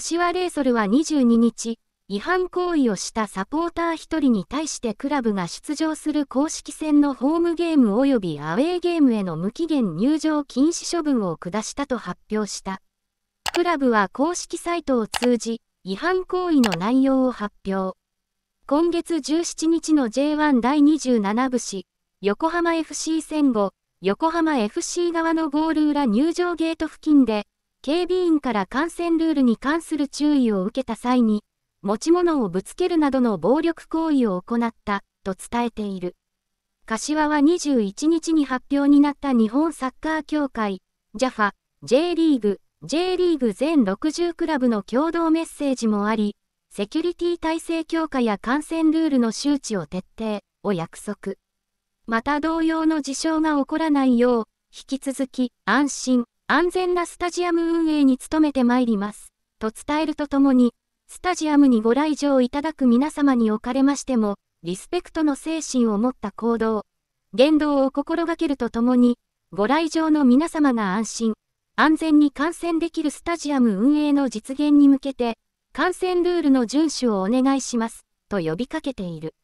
柏レイソルは22日、違反行為をしたサポーター1人に対してクラブが出場する公式戦のホームゲーム及びアウェーゲームへの無期限入場禁止処分を下したと発表した。クラブは公式サイトを通じ、違反行為の内容を発表。今月17日の J1 第27部横浜 FC 戦後、横浜 FC 側のゴール裏入場ゲート付近で、警備員から感染ルールに関する注意を受けた際に、持ち物をぶつけるなどの暴力行為を行ったと伝えている。柏は21日に発表になった日本サッカー協会、JAFA、J リーグ、J リーグ全60クラブの共同メッセージもあり、セキュリティ体制強化や感染ルールの周知を徹底を約束。また同様の事象が起こらないよう、引き続き安心、安全なスタジアム運営に努めてまいります、と伝えるとともに、スタジアムにご来場いただく皆様におかれましても、リスペクトの精神を持った行動、言動を心がけるとともに、ご来場の皆様が安心、安全に観戦できるスタジアム運営の実現に向けて、観戦ルールの遵守をお願いします、と呼びかけている。